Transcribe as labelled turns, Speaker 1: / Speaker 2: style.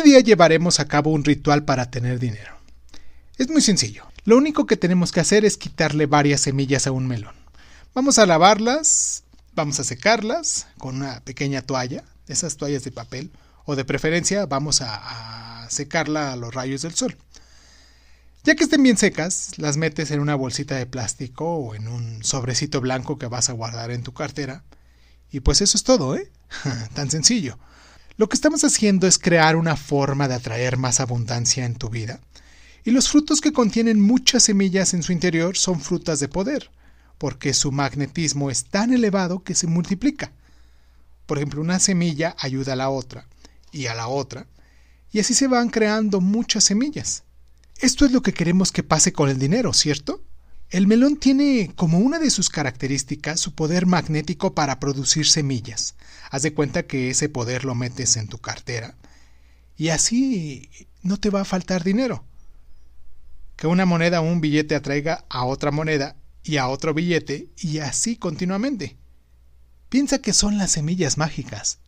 Speaker 1: Este día llevaremos a cabo un ritual para tener dinero. Es muy sencillo. Lo único que tenemos que hacer es quitarle varias semillas a un melón. Vamos a lavarlas, vamos a secarlas con una pequeña toalla, esas toallas de papel, o de preferencia vamos a, a secarla a los rayos del sol. Ya que estén bien secas, las metes en una bolsita de plástico o en un sobrecito blanco que vas a guardar en tu cartera. Y pues eso es todo, ¿eh? Tan sencillo. Lo que estamos haciendo es crear una forma de atraer más abundancia en tu vida. Y los frutos que contienen muchas semillas en su interior son frutas de poder, porque su magnetismo es tan elevado que se multiplica. Por ejemplo, una semilla ayuda a la otra y a la otra, y así se van creando muchas semillas. Esto es lo que queremos que pase con el dinero, ¿cierto? El melón tiene como una de sus características su poder magnético para producir semillas. Haz de cuenta que ese poder lo metes en tu cartera y así no te va a faltar dinero. Que una moneda o un billete atraiga a otra moneda y a otro billete y así continuamente. Piensa que son las semillas mágicas.